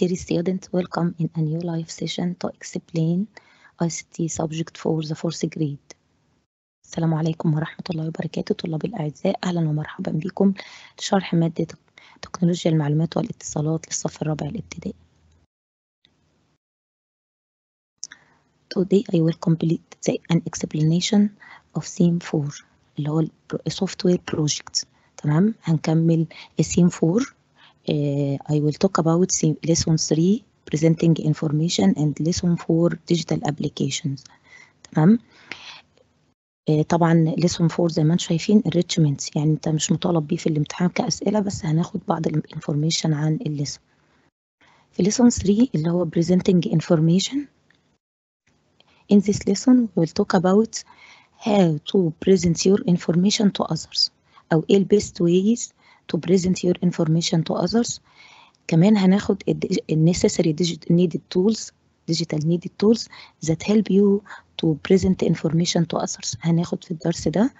Dear students, welcome in a new live session to explain ICT subject for the fourth grade. السلام عليكم ورحمة الله وبركاته طلاب الأعزاء أهلا ومرحبا بكم لشرح مادة تكنولوجيا المعلومات والاتصالات للصف الرابع الابتدائي. Today I will complete the, an explanation of theme 4 اللي هو software project تمام هنكمل theme 4 I will talk about lesson 3 presenting information and lesson 4 digital applications تمام طبعا lesson 4 زي ما انتم شايفين enrichment يعني انت مش مطالب بيه في الامتحان كأسئلة بس هناخد بعض الانفورميشن عن الليسون في lesson 3 اللي هو presenting information in this lesson we will talk about how to present your information to others أو إيه best ways to present your information to others كمان هناخد necessary necessary needed tools digital needed tools that help you to present information to others هناخد في الدرس ده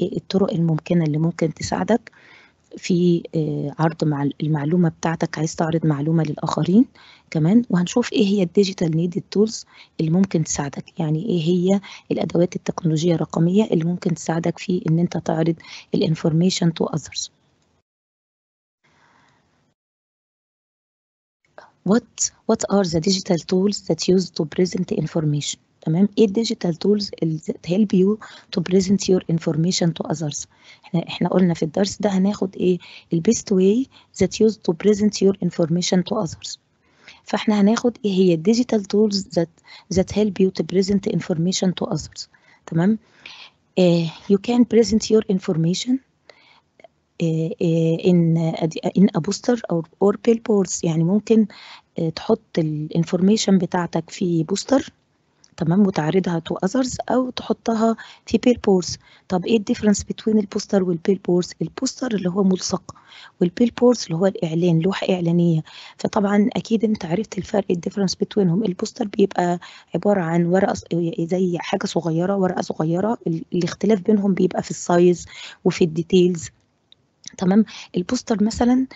الطرق الممكنة اللي ممكن تساعدك في آه، عرض مع المعلومة بتاعتك عايز تعرض معلومة للآخرين كمان وهنشوف إيه هي الديجيتال نيدد تولز اللي ممكن تساعدك يعني إيه هي الأدوات التكنولوجية الرقمية اللي ممكن تساعدك في إن أنت تعرض الانفورميشن تو أذرز what what are the digital tools that used to present the information تمام ايه الديجيتال تولز اللي هيلب يو تو بريزنت يور انفورميشن تو اذرز احنا احنا قلنا في الدرس ده هناخد ايه البيست واي ذات يوز تو بريزنت يور انفورميشن تو اذرز فاحنا هناخد ايه هي الديجيتال تولز ذات ذات هيلب يو تو بريزنت انفورميشن تو اذرز تمام يو كان بريزنت يور انفورميشن آه، آه، ان ان ابوستر او اور بيل بورز يعني ممكن آه، تحط الانفورميشن بتاعتك في بوستر تمام وتعرضها تو اذرز او تحطها في بيل بورز طب ايه الديفرنس بين البوستر والبيل بورز البوستر اللي هو ملصق والبيل بورز اللي هو الاعلان لوحه اعلانيه فطبعا اكيد انت عرفت الفرق الديفرنس بينهم البوستر بيبقى عباره عن ورقه زي حاجه صغيره ورقه صغيره الاختلاف بينهم بيبقى في السايز وفي الديتيلز تمام البوستر مثلا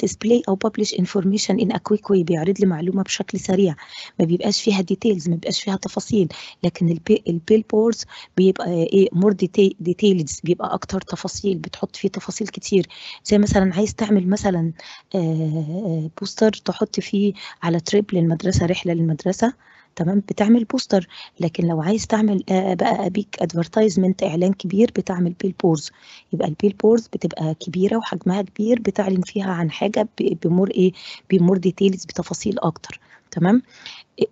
ديسبلاي آه، او ببلش انفورميشن ان اكويك واي بيعرض لي معلومه بشكل سريع ما بيبقاش فيها ديتيلز ما بيبقاش فيها تفاصيل لكن البيل بورز بيبقى آه، ايه مور ديتيلز بيبقى اكتر تفاصيل بتحط فيه تفاصيل كتير زي مثلا عايز تعمل مثلا آه، بوستر تحط فيه على تريب للمدرسه رحله للمدرسه تمام بتعمل بوستر لكن لو عايز تعمل آه، بقى بيك ادفرتايزمنت اعلان كبير بتعمل بيل بورز يبقى البيل بورز بتبقى كبيره وحجمها كبير بتعلن فيها عن حاجه بمور ايه بمور ديتيلز بتفاصيل اكتر تمام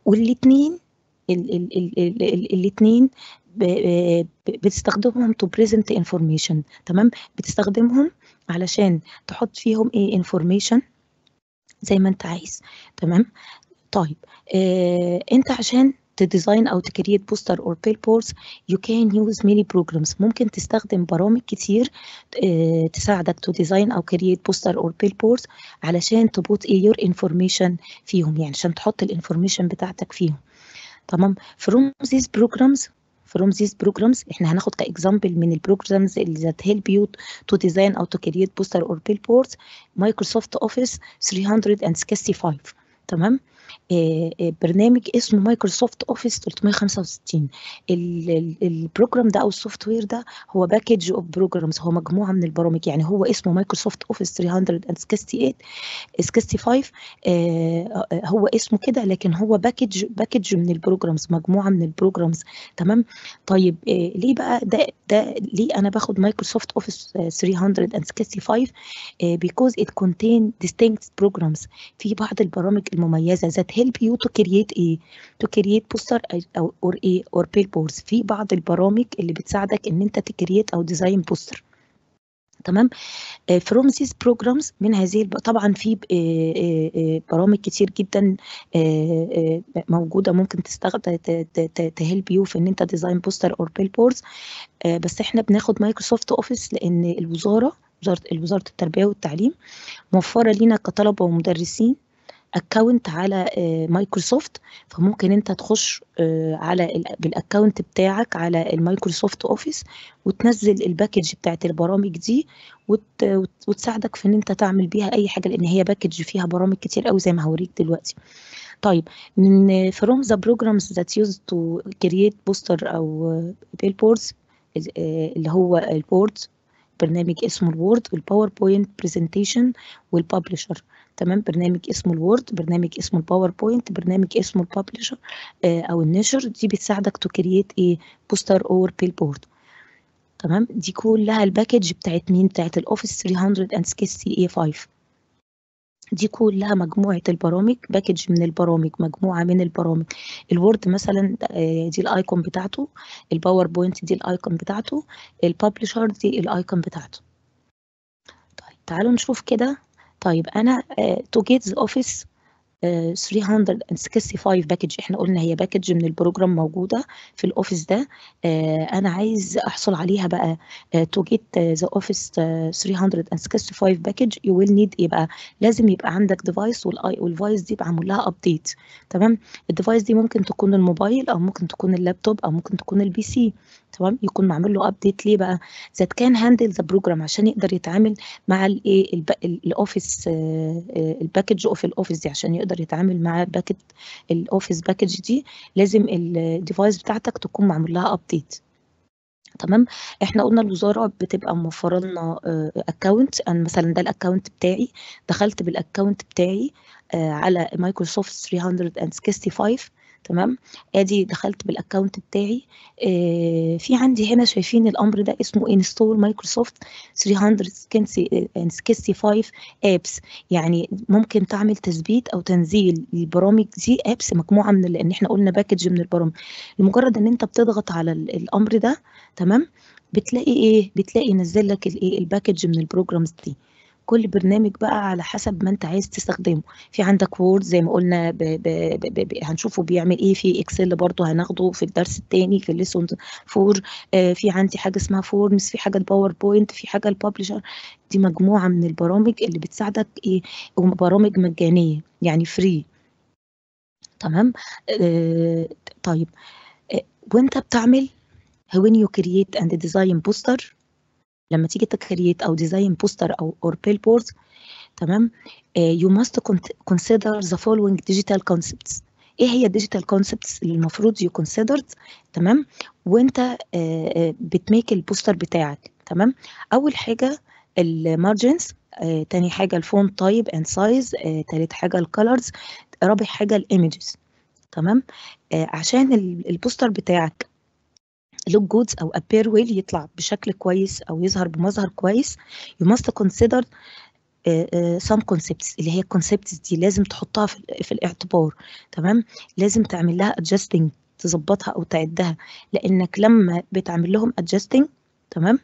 والاثنين الاثنين آه، بتستخدمهم تو بريزنت انفورميشن تمام بتستخدمهم علشان تحط فيهم ايه انفورميشن زي ما انت عايز تمام طيب آه انت عشان تديزاين او تكريت بوستر اور بيل بورز يو كان يوز ميني بروجرامز ممكن تستخدم برامج كتير اه, تساعدك تو ديزاين او كريت بوستر اور بيل بورز علشان تبوت ايه يور انفورميشن فيهم يعني عشان تحط الانفورميشن بتاعتك فيهم تمام فروم ذيس بروجرامز From these programs, احنا هناخد كاكزامبل من البروجرامز اللي ذات هيلب يو تو ديزاين او تو كريت بوستر اور بيل بورز مايكروسوفت اوفيس 365 تمام آه، آه، برنامج اسمه مايكروسوفت اوفيس 365 البروجرام ده او السوفت وير ده هو باكج اوف بروجرامز هو مجموعه من البرامج يعني هو اسمه مايكروسوفت اوفيس 368 65 آه، هو اسمه كده لكن هو باكج باكج من البروجرامز مجموعه من البروجرامز تمام طيب ليه بقى ده ده ليه انا باخد مايكروسوفت اوفيس 365 بيكوز ات كونتين ديستينكت بروجرامز في بعض البرامج المميزه that help you to create ايه to create poster او or ايه or billboards في بعض البرامج اللي بتساعدك ان انت تكريت او ديزاين بوستر تمام فروم ذيس بروجرامز من هذه طبعا في آه، آه، آه، برامج كتير جدا موجوده ممكن تستخدم تهلب يو في ان انت ديزاين بوستر اور بيل بوردز بس احنا بناخد مايكروسوفت اوفيس لان الوزاره وزاره التربيه والتعليم موفره لينا كطلبه ومدرسين اكونت على مايكروسوفت آه، فممكن انت تخش آه، على بالاكونت بتاعك على المايكروسوفت اوفيس وتنزل الباكج بتاعت البرامج دي وتساعدك في ان انت تعمل بيها اي حاجه لان هي باكج فيها برامج كتير قوي زي ما هوريك دلوقتي طيب من فروم ذا بروجرامز ذات يوز تو كرييت بوستر او billboards آه، اللي هو البورد برنامج اسمه الوورد والباوربوينت برزنتيشن والبابليشر تمام برنامج اسمه الوورد برنامج اسمه الباوربوينت برنامج اسمه البابليشر آه، او النشر دي بتساعدك تو كرييت ايه بوستر اور بيل بورد تمام دي كلها الباكج بتاعت مين بتاعت الاوفيس 365 اي 5 دي كلها مجموعه البرامج باكج من البرامج مجموعه من البرامج الوورد مثلا آه، دي الايكون بتاعته الباوربوينت دي الايكون بتاعته الببلشر دي الايكون بتاعته طيب تعالوا نشوف كده طيب انا تو جيتز اوفيس 365 باكج احنا قلنا هي باكج من البروجرام موجوده في الاوفيس ده آه، انا عايز احصل عليها بقى تو جيت ذا اوفيس 365 باكج يو ويل نيد ايه بقى لازم يبقى عندك ديفايس والفايس دي يبقى عامل لها ابديت تمام الديفايس دي ممكن تكون الموبايل او ممكن تكون اللابتوب او ممكن تكون البي سي تمام يكون معمول له ابديت ليه بقى ذات كان هاندل ذا بروجرام عشان يقدر يتعامل مع الايه الاوفيس الباكج اوف الاوفيس دي عشان يقدر يتعامل مع باكج الاوفيس باكج دي لازم الديفايس بتاعتك تكون معمول لها ابديت تمام احنا قلنا الوزاره بتبقى موفره لنا اكونت آه، انا مثلا ده الاكونت بتاعي دخلت بالاكونت بتاعي آه، على مايكروسوفت 365 تمام ادي دخلت بالاكونت بتاعي آه في عندي هنا شايفين الامر ده اسمه انستول مايكروسوفت 365 ابس يعني ممكن تعمل تثبيت او تنزيل البرامج دي ابس مجموعه من لان احنا قلنا باكج من البرامج لمجرد ان انت بتضغط على الامر ده تمام بتلاقي ايه بتلاقي نزل لك الايه الباكج من البروجرامز دي كل برنامج بقى على حسب ما انت عايز تستخدمه في عندك وورد زي ما قلنا ب ب ب ب هنشوفه بيعمل ايه في اكسل برضو هناخده في الدرس الثاني في الليسون فور آه في عندي حاجه اسمها فورمز في حاجه الباوربوينت في حاجه الببلشر دي مجموعه من البرامج اللي بتساعدك ايه وبرامج مجانيه يعني فري تمام آه طيب آه وانت بتعمل when you create and design poster لما تيجي تكريت او ديزاين بوستر او اور بيل بورد تمام يو ماست كونسيدر ذا فولوينج ديجيتال كونسبتس ايه هي الديجيتال كونسبتس اللي المفروض يو كونسيدرد تمام وانت آه، آه، بتميك البوستر بتاعك تمام اول حاجه المارجنز آه، تاني حاجة الفون تايب اند سايز تالت حاجة الكالرز رابع حاجة الايمجز تمام عشان البوستر بتاعك look good أو appear well يطلع بشكل كويس أو يظهر بمظهر كويس you must consider آه، آه، some concepts اللي هي concepts دي لازم تحطها في, الاعتبار تمام لازم تعمل لها adjusting تظبطها أو تعدها لأنك لما بتعمل لهم adjusting تمام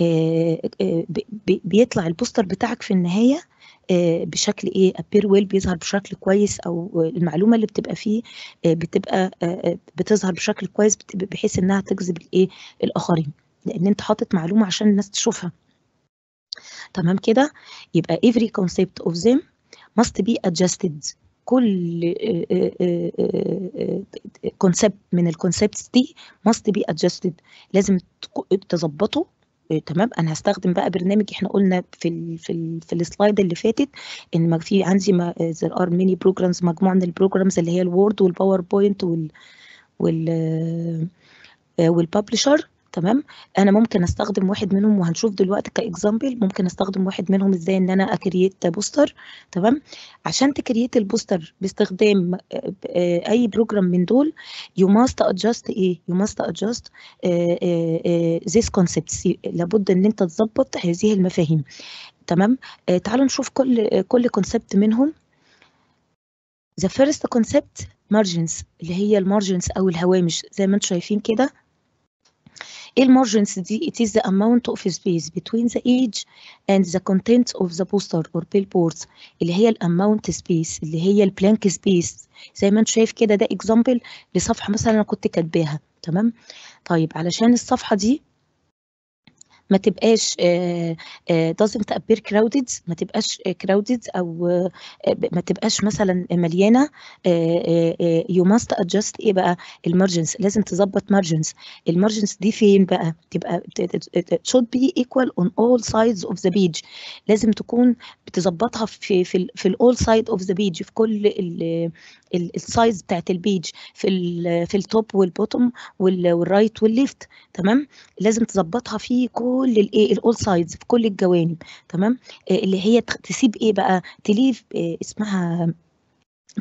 آه، بيطلع البوستر بتاعك في النهايه آه، بشكل ايه ابير ويل بيظهر بشكل كويس او المعلومه اللي بتبقى فيه آه، بتبقى آه، بتظهر بشكل كويس بحيث انها تجذب الايه الاخرين لان انت حاطط معلومه عشان الناس تشوفها تمام كده يبقى every concept of them must be adjusted كل كونسبت من الكونسبتس دي must be adjusted لازم تظبطه آه، تمام انا هستخدم بقى برنامج احنا قلنا في الـ في الـ في السلايد اللي فاتت ان ما في عندي زر ار ميني بروجرامز مجموعه من البروجرامز اللي هي الوورد والباوربوينت وال وال آه، آه، والبابليشر تمام انا ممكن استخدم واحد منهم وهنشوف دلوقتي كاكزامبل ممكن استخدم واحد منهم ازاي ان انا اكريت بوستر تمام عشان تكريت البوستر باستخدام آه، آه، اي بروجرام من دول يو ماست ادجاست ايه يو ماست ادجاست ذيس كونسبتس لابد ان انت تظبط هذه المفاهيم تمام آه، تعالوا نشوف كل كل كونسبت منهم the first concept margins اللي هي المارجنز او الهوامش زي ما انتم شايفين كده ايه المارجنس دي it is the amount of space between the age and the content of the poster or billboards اللي هي الاماونت سبيس اللي هي البلانك سبيس زي ما انت شايف كده ده اكزامبل لصفحه مثلا انا كنت كاتباها تمام طيب علشان الصفحه دي ما تبقاش آه، آه، doesn't appear crowded ما تبقاش آه، crowded او ما تبقاش مثلا مليانه you must adjust ايه بقى المارجنز لازم تظبط مارجنز المارجنز دي فين بقى تبقى it should be equal on all sides of the page لازم تكون بتظبطها في في في الاول سايد اوف ذا بيج في كل السايز بتاعت البيج في الـ في التوب والبوتوم والرايت والليفت تمام لازم تظبطها في كل كل الايه الاول سايدز في كل الجوانب تمام آه، اللي هي تسيب ايه بقى تليف آه، اسمها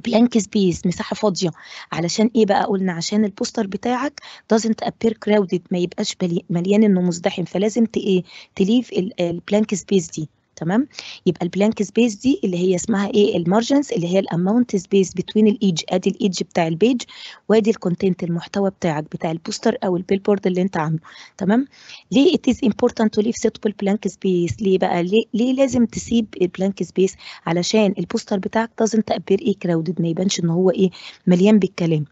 بلانك سبيس مساحه فاضيه علشان ايه بقى قلنا عشان البوستر بتاعك doesn't appear crowded ما يبقاش مليان انه مزدحم فلازم ايه تليف البلانك سبيس دي تمام يبقى البلانك سبيس دي اللي هي اسمها ايه المارجنز اللي هي الاماونت سبيس بتوين الايدج ادي الايدج بتاع البيج وادي الكونتنت المحتوى بتاعك بتاع البوستر او البيلبورد اللي انت عامله تمام ليه it is تو ليف leave suitable بلانك سبيس ليه بقى ليه, ليه لازم تسيب البلانك سبيس علشان البوستر بتاعك دازنت ابير ايه كراودد ما يبانش ان هو ايه مليان بالكلام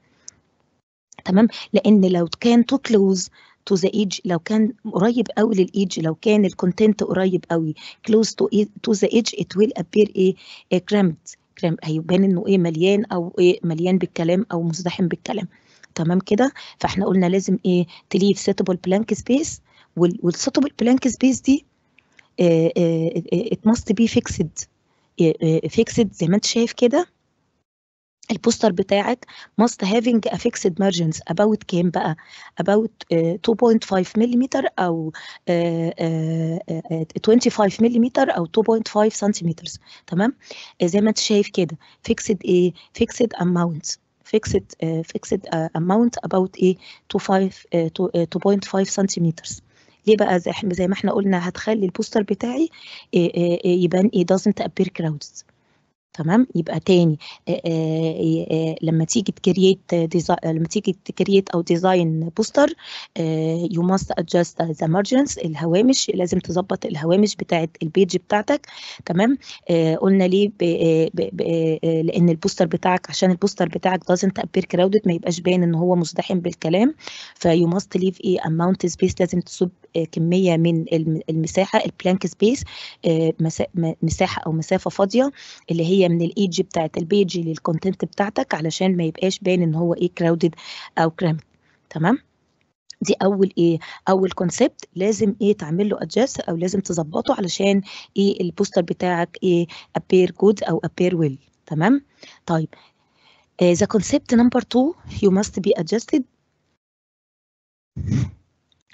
تمام لان لو كان تو كلوز تو ذا ايدج لو كان قريب قوي للايدج لو كان الكونتنت قريب قوي كلوز تو تو ذا ايدج ات ويل ابير ايه كرامد إيه، كرام إيه، هيبان انه ايه مليان او ايه مليان بالكلام او مزدحم بالكلام تمام كده فاحنا قلنا لازم ايه تليف سيتبل بلانك سبيس والسيتبل بلانك سبيس دي ات ماست بي فيكسد فيكسد زي ما انت شايف كده البوستر بتاعك must having a fixed margins about كام بقى about uh, 2.5 ملم او uh, uh, 25 ملم او 2.5 سنتيمترز تمام آه، زي ما انت شايف كده fixed ايه fixed amount fixed uh, fixed uh, amount about ايه 2.5 سنتيمتر ليه بقى زي ما احنا قلنا هتخلي البوستر بتاعي يبان ايه doesn't appear crowded تمام يبقى تاني آآ آآ لما تيجي تكريت لما تيجي تكريت او ديزاين بوستر يو ماست ادجاست ذا مارجنز الهوامش لازم تظبط الهوامش بتاعه البيج بتاعتك تمام قلنا ليه بـ بـ بـ لان البوستر بتاعك عشان البوستر بتاعك دازنت ابير كراودد ما يبقاش باين ان هو مزدحم بالكلام فيو ماست ليف ايه اماونت سبيس لازم تصب كميه من المساحه البلانك سبيس مساحه او مسافه فاضيه اللي هي شويه من الايدج بتاعت البيج للكونتنت بتاعتك علشان ما يبقاش باين ان هو ايه كراودد او كرامب تمام دي اول ايه اول كونسبت لازم ايه تعمل له ادجست او لازم تظبطه علشان ايه البوستر بتاعك ايه ابير جود او ابير ويل تمام طيب ذا كونسبت نمبر 2 يو ماست بي ادجستد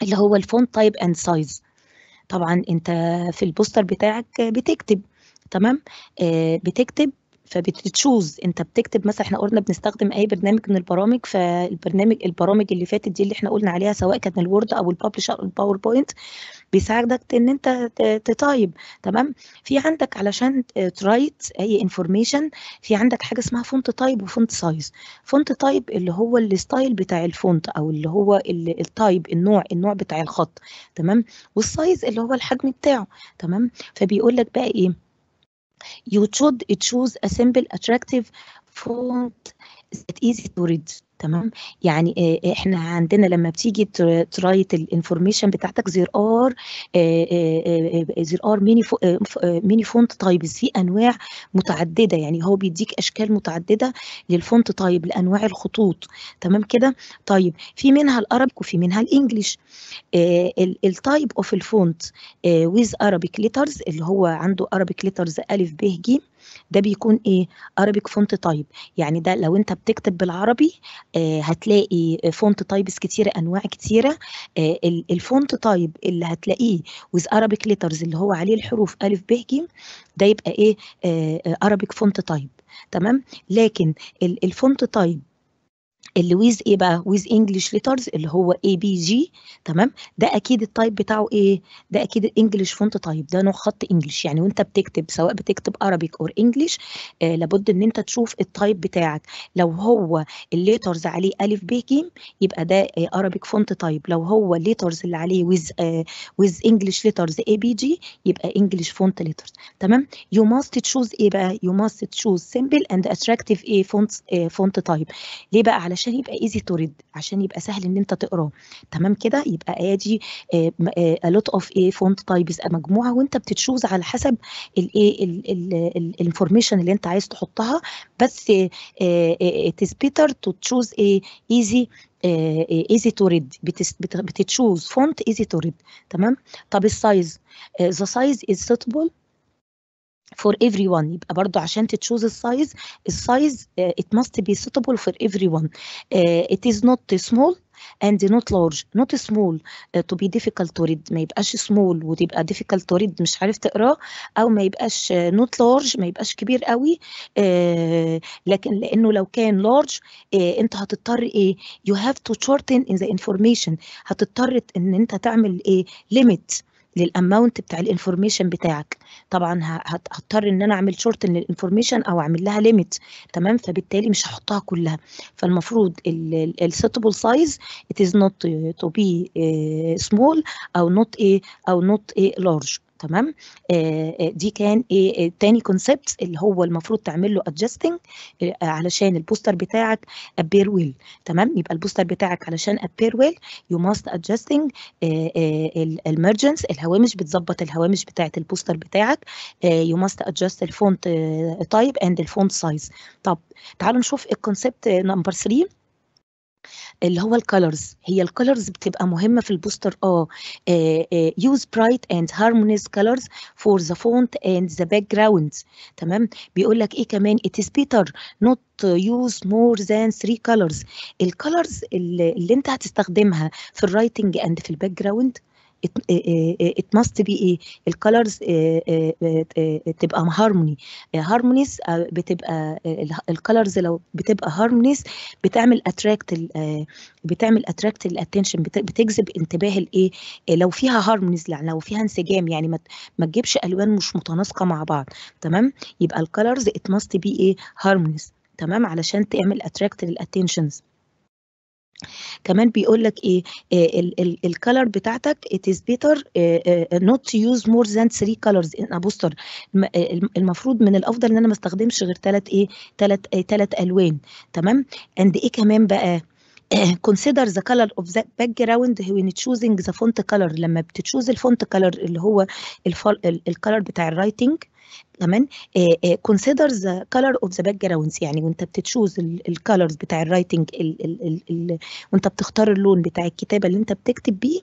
اللي هو الفونت تايب اند سايز طبعا انت في البوستر بتاعك بتكتب تمام آه بتكتب فبتشوز انت بتكتب مثلا احنا قلنا بنستخدم اي برنامج من البرامج فالبرنامج البرامج اللي فاتت دي اللي احنا قلنا عليها سواء كان الوورد او الببلش او الباوربوينت بيساعدك ان انت تتايب تمام في عندك علشان ترايت اي انفورميشن في عندك حاجه اسمها فونت تايب وفونت سايز فونت تايب اللي هو الستايل بتاع الفونت او اللي هو التايب النوع النوع بتاع الخط تمام والسايز اللي هو الحجم بتاعه تمام فبيقول لك بقى ايه You should choose a simple, attractive font that's easy to read. تمام يعني آه، آه، احنا عندنا لما بتيجي ترايت الانفورميشن بتاعتك ار آه، زير ار ميني فونت تايبز في انواع متعدده يعني هو بيديك اشكال متعدده للفونت تايب لانواع الخطوط تمام كده طيب في منها الارابيك وفي منها الانجليش التايب اوف الفونت ويز ارابيك ليترز اللي هو عنده ارابيك ليترز ا ب ج ده بيكون ايه Arabic فونت تايب يعني ده لو انت بتكتب بالعربي آه هتلاقي فونت تايبس كتيره انواع كتيره آه الفونت تايب اللي هتلاقيه with Arabic ليترز اللي هو عليه الحروف الف ب ج ده يبقى ايه آه، آه، Arabic فونت تايب تمام لكن الفونت تايب اللي ويز ايه بقى ويز انجلش ليترز اللي هو اي بي جي تمام ده اكيد التايب بتاعه ايه ده اكيد الانجلش فونت تايب ده نوع خط انجلش يعني وانت بتكتب سواء بتكتب عربيك اور انجلش آه لابد ان انت تشوف التايب بتاعك لو هو الليترز عليه الف ب ج يبقى ده عربيك فونت تايب لو هو الليترز اللي عليه ويز ويز انجلش ليترز اي بي جي يبقى انجلش فونت ليترز تمام يو ماست تشوز ايه بقى يو ماست تشوز سمبل اند اتراكتيف ايه فونت فونت تايب ليه بقى علشان يبقى ايزي تو ريد عشان يبقى سهل ان انت تقراه تمام كده يبقى ادي لوت اوف ايه فونت تايبس مجموعه وانت بتتشوز على حسب الايه الانفورميشن اللي انت عايز تحطها بس اتس بيتر تو تشوز ايه ايزي ايزي تو ريد بتتشوز فونت ايزي تو ريد تمام طب السايز ذا سايز از سيتبل for everyone يبقى برضو عشان تتشوز السايز السايز it must be suitable for everyone uh, it is not small and not large not small uh, to be difficult to read ما يبقاش small وتبقى difficult to read مش عارف تقراه او ما يبقاش not large ما يبقاش كبير قوي uh, لكن لانه لو كان large uh, انت هتضطر ايه you have to shorten in the information هتضطر ان انت تعمل ايه limit للاماونت بتاع الانفورميشن بتاعك طبعا هضطر ان انا اعمل شورت للانفورميشن او اعمل لها ليميت تمام فبالتالي مش هحطها كلها فالمفروض السيتبل سايز ات از نوت تو بي سمول او نوت ايه او نوت ايه لارج تمام آه، آه، دي كان ايه آه، تاني كونسبت اللي هو المفروض تعمل له ادجستنج علشان البوستر بتاعك ابير ويل تمام يبقى البوستر بتاعك علشان ابير ويل يو ماست ادجستنج المرجنس الهوامش بتظبط الهوامش بتاعه البوستر بتاعك يو ماست ادجست الفونت تايب اند الفونت سايز طب تعالوا نشوف الكونسبت نمبر 3 اللي هو الكالرز هي الكالرز بتبقى مهمه في البوستر اه يوز برايت اند هارمونيز كالرز فور ذا فونت اند ذا باك جراوند تمام بيقول لك ايه كمان ات از بيتر نوت يوز مور ذان 3 كالرز الكالرز اللي انت هتستخدمها في الرايتنج اند في الباك جراوند Eh, eh, eh, it must be ايه الكالرز تبقى هارموني آه، هارمونيس بتبقى آه، الكالرز لو بتبقى هارمونيس بتعمل اتراكت آه، بتعمل اتراكت الاتنشن بتجذب انتباه الايه إيه، لو فيها هارمونيز يعني لو فيها انسجام يعني ما تجيبش الوان مش متناسقه مع بعض تمام يبقى الكالرز it must be ايه هارمونيس تمام علشان تعمل اتراكت للاتنشنز كمان بيقول لك ايه آه، الكالر بتاعتك it is better آه، آه، not to use more than 3 colors in a booster المفروض من الافضل ان انا ما استخدمش غير ثلاث ايه ثلاث ثلاث الوان تمام اند ايه كمان بقى consider the color of the background when choosing the font color لما بتتشوز الفونت color اللي هو الكالر بتاع الرايتنج تمام كونسيدرز كلر اوف ذا باك جراوندز يعني وانت بتتشوز الكلرز بتاع الرايتنج ال وانت بتختار اللون بتاع الكتابه اللي انت بتكتب بيه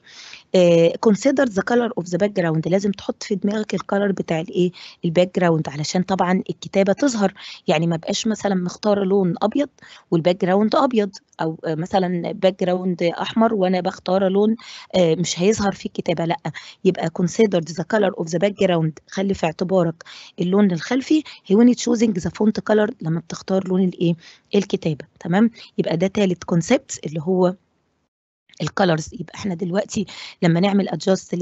كونسيدر ذا كلر اوف ذا باك جراوند لازم تحط في دماغك الكلر بتاع الايه الباك جراوند علشان طبعا الكتابه تظهر يعني ما بقاش مثلا مختار لون ابيض والباك جراوند ابيض او آه، مثلا باك جراوند احمر وانا بختار لون آه، مش هيظهر في الكتابه لا يبقى كونسيدر ذا كلر اوف ذا باك جراوند خلي في اعتبارك اللون الخلفي هي تشوزنج ذا فونت كلر لما بتختار لون الايه الكتابه تمام يبقى ده ثالث كونسبت اللي هو الكالرز يبقى احنا دلوقتي لما نعمل ادجاست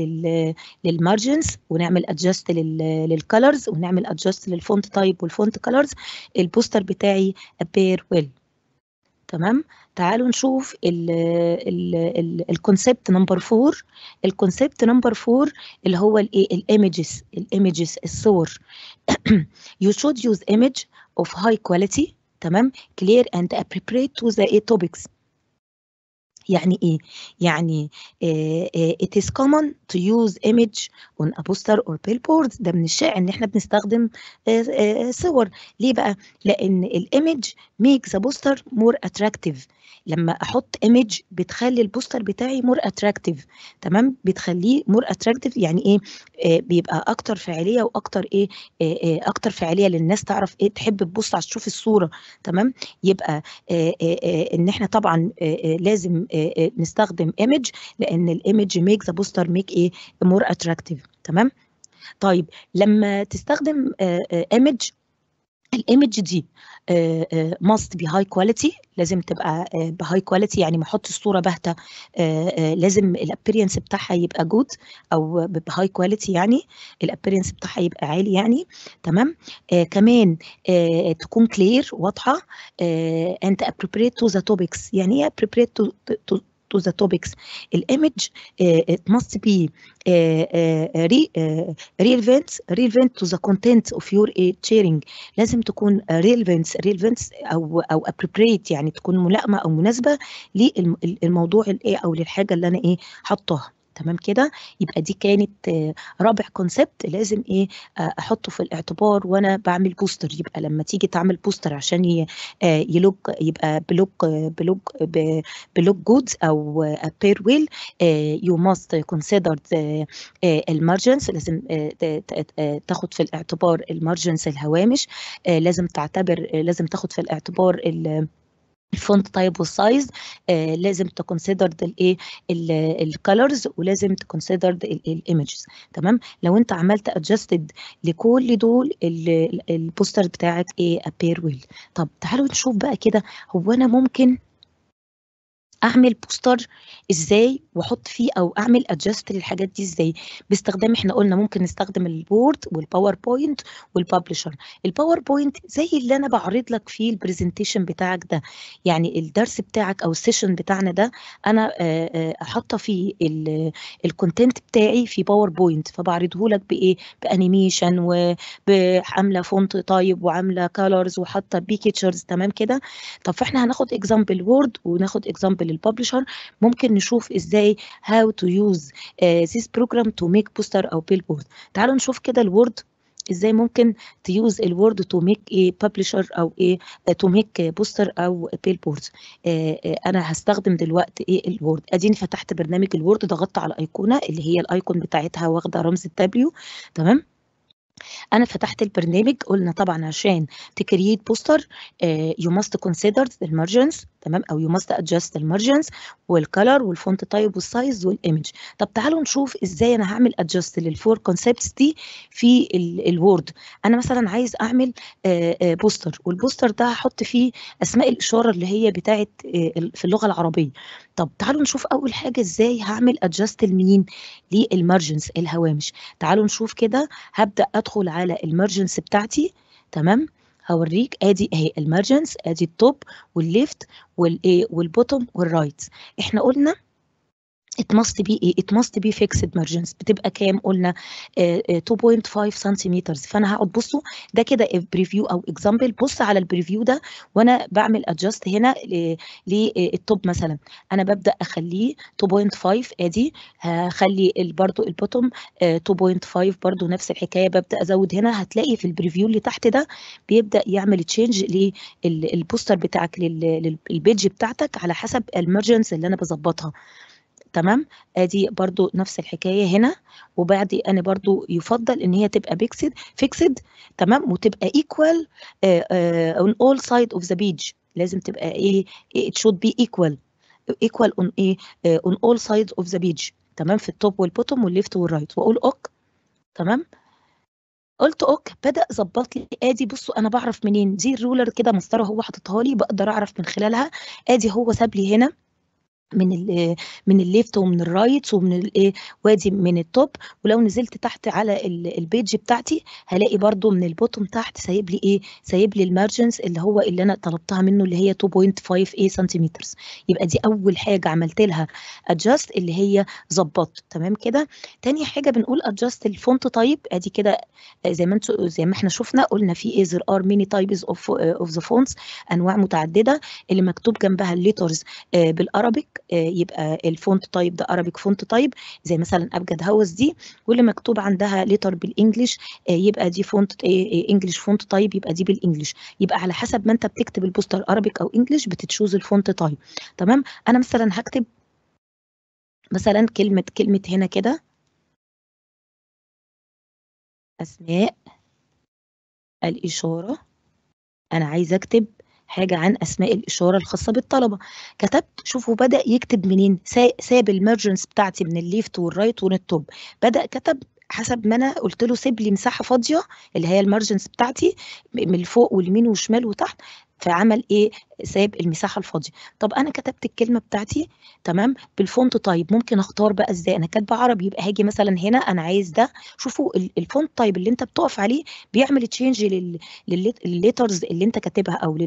للمارجنز ونعمل ادجاست للكالرز ونعمل ادجاست للفونت تايب والفونت كالرز البوستر بتاعي ابير ويل تمام تعالوا نشوف الكونسبت نمبر 4 الكونسبت نمبر 4 اللي هو الايه الايمجز الايمجز الصور يو شود يوز ايمج اوف هاي كواليتي تمام كلير اند ابريبريت تو ذا the توبكس يعني ايه يعني إيه it is common to use image on a poster or billboard ده من الشائع ان احنا بنستخدم إيه صور ليه بقى لان الايمج makes a poster more attractive لما احط ايمج بتخلي البوستر بتاعي مور اتراكتيف تمام بتخليه مور اتراكتيف يعني ايه آه، بيبقى اكتر فعاليه واكتر ايه آه آه اكتر فعاليه للناس تعرف ايه تحب تبص على تشوف الصوره تمام يبقى إيه إيه ان احنا طبعا آه، إيه لازم إيه نستخدم ايمج لان الايمج ميك ذا بوستر ميك ايه مور اتراكتيف تمام طيب لما تستخدم ايمج الايمج دي ماست بي هاي كواليتي لازم تبقى آه، بهاي كواليتي يعني ما احطش صوره باهته آه، آه، لازم الابيرنس بتاعها يبقى جود او بهاي كواليتي يعني الابيرنس بتاعها يبقى عالي يعني تمام آه كمان آه تكون كلير واضحه انت ابروبريت تو ذا توبكس يعني ايه ابروبريت to the topics الإيمج uh, it must be uh, uh, re, uh, relevant relevant to the content of your uh, sharing لازم تكون relevant relevant أو أو appropriate يعني تكون ملائمة أو مناسبة للموضوع الإيه أو للحاجة اللي أنا إيه حطاها تمام كده يبقى دي كانت آه، رابع كونسبت لازم ايه آه، احطه في الاعتبار وانا بعمل بوستر يبقى لما تيجي تعمل بوستر عشان آه، يلوج يبقى بلوج بلوج بلوج جودز او بير ويل يو ماست كونسيدر المارجنز لازم تاخد في الاعتبار المارجنز الهوامش لازم تعتبر لازم تاخد في الاعتبار الفونت تايب والسايز آه لازم تكونسيدر الايه الكالرز ولازم تكونسيدر الايمجز تمام لو انت عملت ادجستد لكل دول البوستر بتاعك ايه ابير ويل طب تعالوا نشوف بقى كده هو انا ممكن اعمل بوستر ازاي واحط فيه او اعمل ادجست للحاجات دي ازاي باستخدام احنا قلنا ممكن نستخدم البورد والباوربوينت والببلشر الباوربوينت زي اللي انا بعرض لك فيه البرزنتيشن بتاعك ده يعني الدرس بتاعك او السيشن بتاعنا ده انا حاطه آه، فيه الكونتنت بتاعي في باوربوينت فبعرضه لك بايه بانيميشن وعامله فونت طيب وعامله كالرز وحاطه بيكتشرز تمام كده طب فاحنا هناخد اكزامبل وورد وناخد اكزامبل للببلشر ممكن نشوف ازاي هاو تو يوز ذيس بروجرام تو ميك بوستر او بيل بورد تعالوا نشوف كده الوورد ازاي ممكن تيوز الوورد تو ميك ايه ببلشر او ايه تو ميك بوستر او بيل بورد آه، آه، انا هستخدم دلوقتي ايه الوورد اديني فتحت برنامج الوورد ضغطت على الايقونه اللي هي الايقون بتاعتها واخده رمز الدبليو تمام انا فتحت البرنامج قلنا طبعا عشان تكريت بوستر يو ماست كونسيدر المارجنز تمام او يو ماست ادجست المارجنز والكلر والفونت تايب والسايز والايمج طب تعالوا نشوف ازاي انا هعمل ادجست للفور كونسبتس دي في الوورد انا مثلا عايز اعمل بوستر آه، آه، والبوستر ده هحط فيه اسماء الاشاره اللي هي بتاعه آه، في اللغه العربيه طب تعالوا نشوف اول حاجه ازاي هعمل ادجست لمين للمارجنز الهوامش تعالوا نشوف كده هبدا ادخل على المارجنز بتاعتي تمام هوريك ادي اهي المارجنز ادي التوب والليفت والايه والبوتوم والرايت احنا قلنا it must be ايه it must be fixed margins بتبقى كام قلنا اه اه 2.5 سنتيمترز فانا هقعد بصوا ده كده بريفيو او اكزامبل بص على البريفيو ده وانا بعمل ادجاست هنا آه، للتوب آه، مثلا انا ببدا اخليه 2.5 ادي هخلي برضو البوتوم اه 2.5 برضو نفس الحكايه ببدا ازود هنا هتلاقي في البريفيو اللي تحت ده بيبدا يعمل تشينج للبوستر بتاعك للبيج بتاعتك على حسب المارجنز اللي انا بظبطها تمام ادي برضو نفس الحكايه هنا وبعد انا برضو يفضل ان هي تبقى بيكسد فيكسد تمام وتبقى ايكوال اون اول سايد اوف ذا بيج لازم تبقى ايه ات شود بي ايكوال ايكوال اون ايه اون اول سايد اوف ذا بيج تمام في التوب والبوتوم والليفت والرايت واقول اوك تمام قلت اوك بدا ظبط لي ادي بصوا انا بعرف منين دي الرولر كده مسطره هو حاططها لي بقدر اعرف من خلالها ادي هو ساب لي هنا من من الليفت ومن الرايت ومن الايه وادي من التوب ولو نزلت تحت على البيج بتاعتي هلاقي برده من البوتوم تحت سايب لي ايه سايب لي المارجنز اللي هو اللي انا طلبتها منه اللي هي 2.5 ايه سنتيمتر يبقى دي اول حاجه عملت لها ادجاست اللي هي ظبطت تمام كده تاني حاجه بنقول ادجاست الفونت تايب ادي كده آه، زي ما انتوا زي ما احنا شفنا قلنا في ايه ذير ار ميني تايبز اوف اوف ذا فونتس انواع متعدده اللي مكتوب جنبها الليترز آه، بالارابيك آه، يبقى الفونت تايب ده ارابيك فونت تايب زي مثلا ابجد هوس دي واللي مكتوب عندها ليتر بالانجلش آه، يبقى دي فونت انجلش فونت تايب يبقى دي بالانجلش يبقى على حسب ما انت بتكتب البوستر ارابيك او انجلش بتتشوز الفونت تايب تمام انا مثلا هكتب مثلا كلمه كلمه هنا كده اسماء الاشاره انا عايزه اكتب حاجة عن أسماء الإشارة الخاصة بالطلبة كتبت شوفوا بدأ يكتب منين ساب المرجنس بتاعتي من الليفت والرايت والتوب بدأ كتب حسب ما انا قلت له سيب لي مساحه فاضيه اللي هي المارجنز بتاعتي من الفوق واليمين والشمال وتحت فعمل ايه ساب المساحه الفاضيه طب انا كتبت الكلمه بتاعتي تمام بالفونت طيب ممكن اختار بقى ازاي انا كاتبه عربي يبقى هاجي مثلا هنا انا عايز ده شوفوا الفونت طيب اللي انت بتقف عليه بيعمل تشينج للليترز اللي انت كاتبها او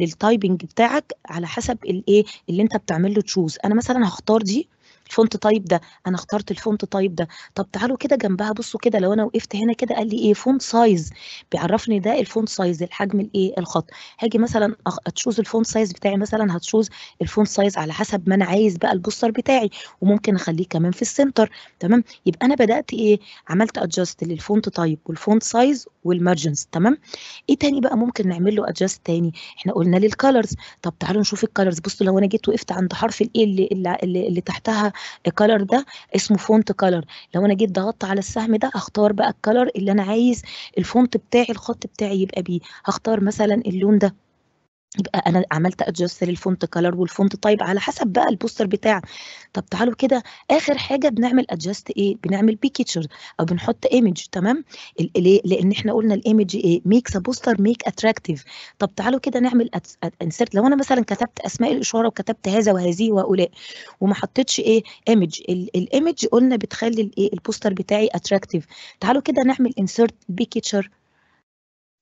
للتايبنج بتاعك على حسب الايه اللي انت بتعمل له تشوز انا مثلا هختار دي الفونت تايب ده انا اخترت الفونت تايب ده طب تعالوا كده جنبها بصوا كده لو انا وقفت هنا كده قال لي ايه فونت سايز بيعرفني ده الفونت سايز الحجم الايه الخط هاجي مثلا اتشوز الفونت سايز بتاعي مثلا هتشوز الفونت سايز على حسب ما انا عايز بقى البوستر بتاعي وممكن اخليه كمان في السنتر تمام يبقى انا بدات ايه عملت ادجست للفونت تايب والفونت سايز والمارجنز تمام ايه تاني بقى ممكن نعمل له ادجست تاني احنا قلنا للكالرز طب تعالوا نشوف الكالرز بصوا لو انا جيت وقفت عند حرف الايه اللي, اللي, اللي تحتها الكالر ده اسمه فونت كالر لو انا جيت ضغطت على السهم ده اختار بقى الكالر اللي انا عايز الفونت بتاعي الخط بتاعي يبقى بيه هختار مثلا اللون ده انا عملت ادجست للفونت كلر والفونت تايب على حسب بقى البوستر بتاعك طب تعالوا كده اخر حاجه بنعمل ادجست ايه بنعمل بيكتشر او بنحط ايمج تمام ليه لان احنا قلنا الايمج ايه ميك ذا بوستر ميك اتراكتيف طب تعالوا كده نعمل انسرت لو انا مثلا كتبت اسماء الاشاره وكتبت هذا وهذه وهؤلاء وما حطيتش ايه ايمج الايمج قلنا بتخلي الايه البوستر بتاعي اتراكتيف تعالوا كده نعمل انسرت بيكتشر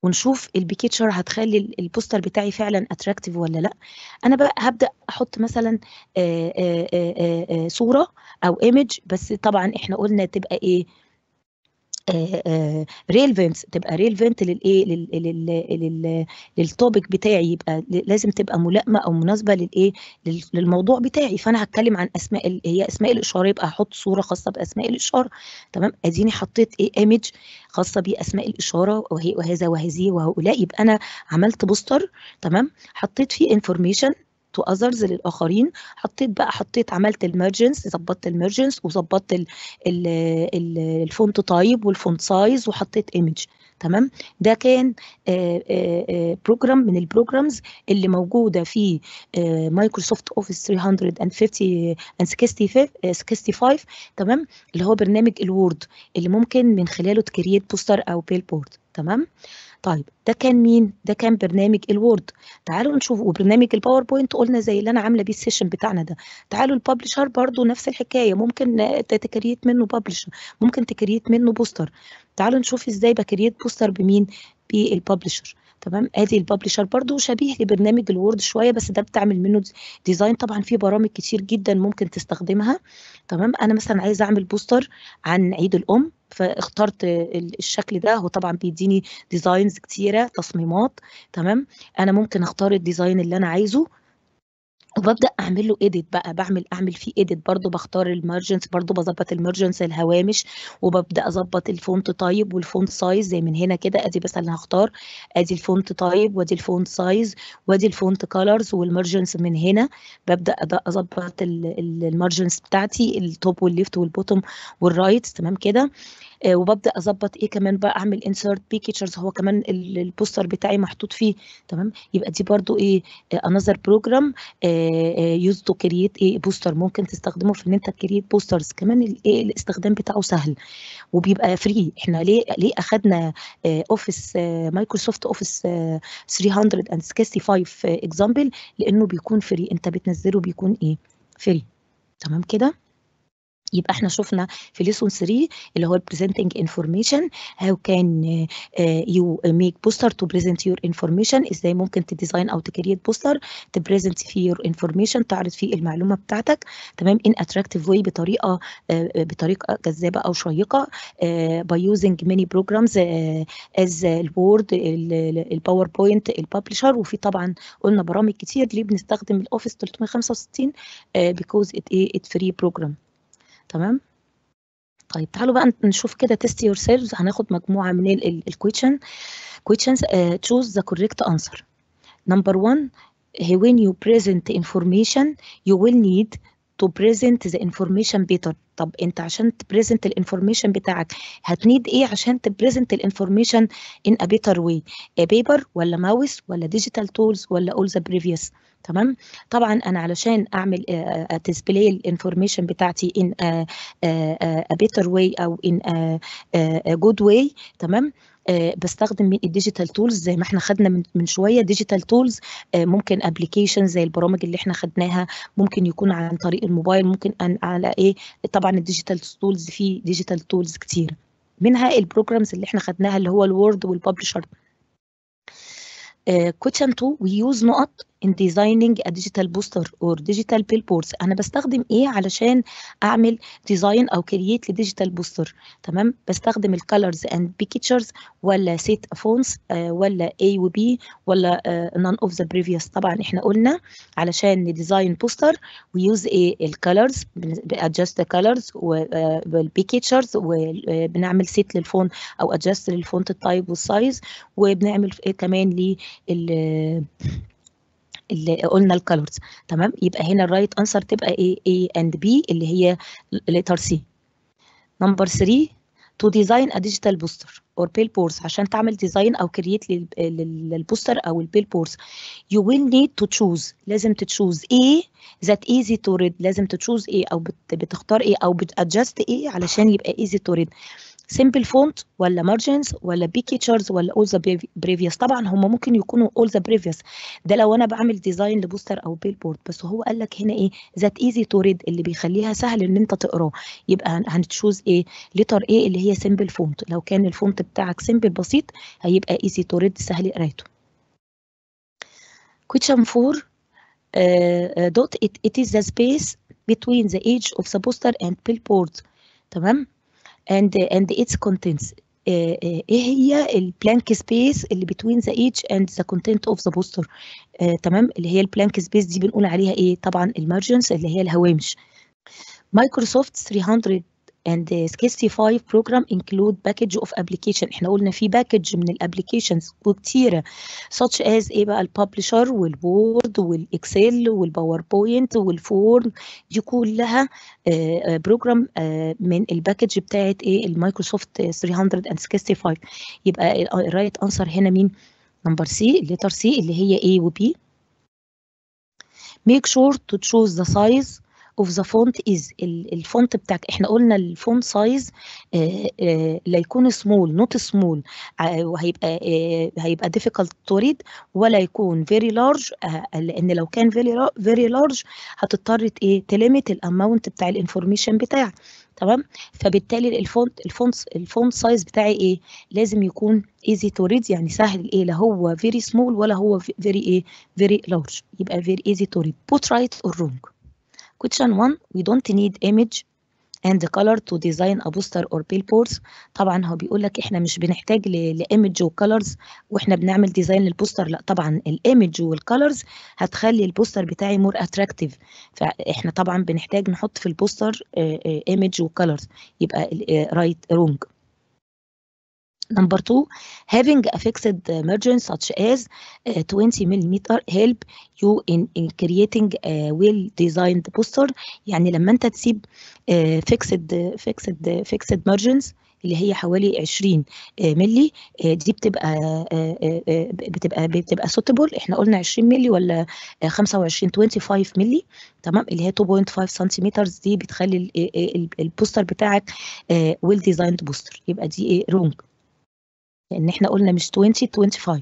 ونشوف البيكيتشر هتخلي البوستر بتاعي فعلا اتراكتيف ولا لا انا بقى هبدا احط مثلا آآ آه، آآ آه، آآ آه، صوره او ايمج بس طبعا احنا قلنا تبقى ايه ريليفنت آه، آه، تبقى ريليفنت للايه لل إيه، للتوبيك بتاعي يبقى لازم تبقى ملائمه او مناسبه للايه للموضوع بتاعي فانا هتكلم عن اسماء هي اسماء الاشاره يبقى هحط صوره خاصه باسماء الاشاره تمام اديني حطيت ايه ايمج خاصه باسماء الاشاره وهي وهذا وهذه وهؤلاء يبقى انا عملت بوستر تمام حطيت فيه انفورميشن تو اذرز للاخرين حطيت بقى حطيت عملت المرجنس ظبطت المرجنس وظبطت الفونت تايب والفونت سايز وحطيت ايمج تمام ده كان بروجرام آه، آه، آه، من البروجرامز اللي موجوده في مايكروسوفت اوفيس 350 65 تمام اللي هو برنامج الوورد اللي ممكن من خلاله تكريت بوستر او بيل بورد تمام طيب ده كان مين ده كان برنامج الوورد تعالوا نشوف وبرنامج الباوربوينت قلنا زي اللي انا عامله بيه السيشن بتاعنا ده تعالوا الببلشر برضو نفس الحكايه ممكن تكريت منه ببلشر ممكن تكريت منه بوستر تعالوا نشوف ازاي بكريت بوستر بمين بالببلشر تمام ادي الببلشر برضو شبيه لبرنامج الوورد شويه بس ده بتعمل منه ديزاين طبعا في برامج كتير جدا ممكن تستخدمها تمام انا مثلا عايزه اعمل بوستر عن عيد الام فاخترت الشكل ده هو طبعا بيديني ديزاينز كتيره تصميمات تمام انا ممكن اختار الديزاين اللي انا عايزه وببدا اعمل له ايديت بقى بعمل اعمل فيه ايديت برضو بختار المارجنز برضو بظبط المارجنز الهوامش وببدا اظبط الفونت طيب والفونت سايز زي من هنا كده ادي بس اللي هختار ادي الفونت طيب وادي الفونت سايز وادي الفونت كولرز والمارجنز من هنا ببدا اظبط المارجنز بتاعتي التوب والليفت والبوتوم والرايت تمام كده آه، وببدا اظبط ايه كمان بقى اعمل انسرت بيكتشرز هو كمان البوستر بتاعي محطوط فيه تمام يبقى دي برده ايه انذر بروجرام يوز تو كرييت ايه بوستر ممكن تستخدمه في ان انت كرييت بوسترز كمان الايه الاستخدام بتاعه سهل وبيبقى فري احنا ليه ليه اخذنا اوفيس مايكروسوفت اوفيس 365 اكزامبل لانه بيكون فري انت بتنزله بيكون ايه فري تمام كده يبقى احنا شفنا في ليسون 3 اللي هو presenting انفورميشن هاو كان يو ميك بوستر تو بريزنت يور انفورميشن ازاي ممكن تديزاين او تكريت بوستر تبريزنت فيه يور انفورميشن تعرض فيه المعلومه بتاعتك تمام ان اتراكتيف واي بطريقه uh, بطريقه جذابه او شيقه باي يوزنج ماني بروجرامز از الوورد الباوربوينت الببلشر وفي طبعا قلنا برامج كتير ليه بنستخدم الاوفيس 365 بيكوز ات فري بروجرام تمام طيب تعالوا بقى نشوف كده تيست يور سيلفز هناخد مجموعه من الكويشن questions uh, choose the correct answer number one when you present information you will need to present the information better طب انت عشان تبريزنت الانفورميشن بتاعك هتنيد ايه عشان تبريزنت الانفورميشن ان ا بيتر واي بيبر ولا ماوس ولا ديجيتال تولز ولا اول ذا بريفيوس تمام طبعا انا علشان اعمل ديسبلاي آه، آه، آه، الانفورميشن بتاعتي ان ا بيتر واي او ان جود واي تمام آه، بستخدم الديجيتال تولز زي ما احنا خدنا من, شويه ديجيتال آه، تولز ممكن ابلكيشن زي البرامج اللي احنا خدناها ممكن يكون عن طريق الموبايل ممكن على ايه طبعا الديجيتال تولز في ديجيتال تولز كتير منها البروجرامز اللي احنا خدناها اللي هو الوورد والببلشر كوتشن 2 ويوز نقط in designing a digital poster or digital billboards انا بستخدم ايه علشان اعمل design او create digital poster تمام بستخدم ال colors and pictures ولا set fonts ولا A و B ولا none of the previous طبعا احنا قلنا علشان ن design poster we use ايه ال colors بن adjust the colors وال pictures وبنعمل set لل للفون او adjust لل font type وال size وبنعمل كمان لل اللي قلنا الكالرز تمام يبقى هنا الرايت انسر تبقى ايه A اند B اللي هي ليتر سي نمبر 3 تو ديزاين ا ديجيتال بوستر اور بيل بورس عشان تعمل ديزاين او كرييت للبوستر او البيل بورس يو ويل نيد تو تشوز لازم تتشوز ايه ذات ايزي تو ريد لازم تتشوز ايه او بتختار ايه او بتادجست ايه علشان يبقى ايزي تو ريد سمبل فونت ولا مارجنز ولا بيكتشرز ولا اول ذا بريفيوس طبعا هم ممكن يكونوا اول ذا بريفيوس ده لو انا بعمل ديزاين لبوستر او بيل بورد بس هو قال لك هنا ايه ذات ايزي تو ريد اللي بيخليها سهل ان انت تقراه يبقى هنتشوز ايه ليتر ايه اللي هي سمبل فونت لو كان الفونت بتاعك سمبل بسيط هيبقى ايزي تو ريد سهل قرايته question 4 دوت آه، آه، dot it, ذا is the space between the age of the poster and billboard تمام and and its contents uh, uh, ايه هي البلانك سبيس اللي بتوين ذا ايتش اند ذا كونتنت اوف ذا بوستر تمام اللي هي البلانك سبيس دي بنقول عليها ايه طبعا المارجنز اللي هي الهوامش مايكروسوفت 300 and the سكيسي 5 program include package of application احنا قلنا في package من applications وكتيره such as ايه بقى الببلشر والبورد والاكسل والباوربوينت والفورم دي كلها بروجرام آه، آه، آه، من الباكج بتاعت ايه المايكروسوفت 365 يبقى الرايت انسر هنا مين نمبر سي الليتر سي اللي هي A و B make sure to choose the size of the font is الفونت بتاعك احنا قلنا الفونت سايز آه، آه، لا يكون سمول نوت سمول وهيبقى آه، هيبقى difficult to read ولا يكون very large لان لو كان very very large هتضطر ايه تليمت الاماونت بتاع الانفورميشن بتاعك تمام فبالتالي الفونت الفونت الفونت سايز بتاعي ايه لازم يكون ايزي تو ريد يعني سهل ايه لا هو فيري سمول ولا هو فيري ايه فيري لارج يبقى فيري ايزي تو ريد بوت رايت اور رونج Question 1 we don't need image and color to design a poster or billboards طبعا هو بيقول لك احنا مش بنحتاج لايمج colors واحنا بنعمل ديزاين للبوستر لا طبعا الايمج colors هتخلي البوستر بتاعي مور اتراكتيف فاحنا طبعا بنحتاج نحط في البوستر ايمج آه، آه، colors يبقى رايت رونج آه، right, Number two, having a fixed margin such as uh, 20 millimeter help you in, in creating a well designed poster يعني لما انت تسيب uh, fixed fixed fixed margins اللي هي حوالي 20 آه، ملي آه، دي بتبقى بتبقى بتبقى سوتبل احنا قلنا 20 ملي ولا 25 25 ملي تمام اللي هي 2.5 سنتيمتر دي بتخلي البوستر بتاعك ويل ديزايند بوستر يبقى دي ايه رونج لان احنا قلنا مش 20 25